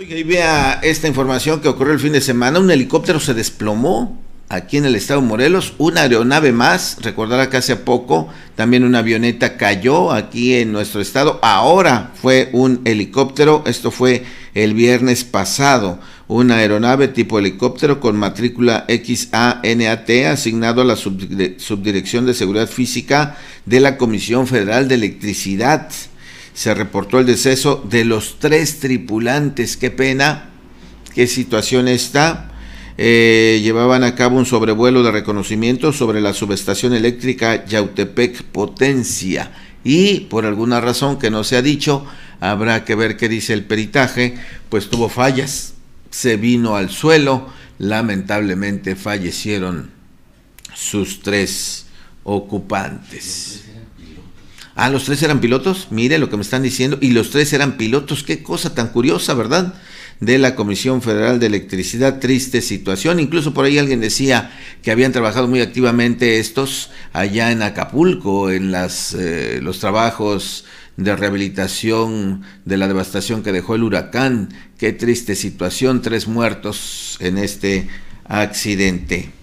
Oiga, y vea esta información que ocurrió el fin de semana. Un helicóptero se desplomó aquí en el estado de Morelos. Una aeronave más, recordará que hace poco también una avioneta cayó aquí en nuestro estado. Ahora fue un helicóptero. Esto fue el viernes pasado. Una aeronave tipo helicóptero con matrícula XANAT asignado a la Subdirección de Seguridad Física de la Comisión Federal de Electricidad se reportó el deceso de los tres tripulantes. Qué pena, qué situación está. Eh, llevaban a cabo un sobrevuelo de reconocimiento sobre la subestación eléctrica Yautepec Potencia y por alguna razón que no se ha dicho, habrá que ver qué dice el peritaje, pues tuvo fallas, se vino al suelo, lamentablemente fallecieron sus tres ocupantes. Ah, los tres eran pilotos. Mire lo que me están diciendo. Y los tres eran pilotos. Qué cosa tan curiosa, ¿verdad? De la Comisión Federal de Electricidad. Triste situación. Incluso por ahí alguien decía que habían trabajado muy activamente estos allá en Acapulco, en las, eh, los trabajos de rehabilitación de la devastación que dejó el huracán. Qué triste situación. Tres muertos en este accidente.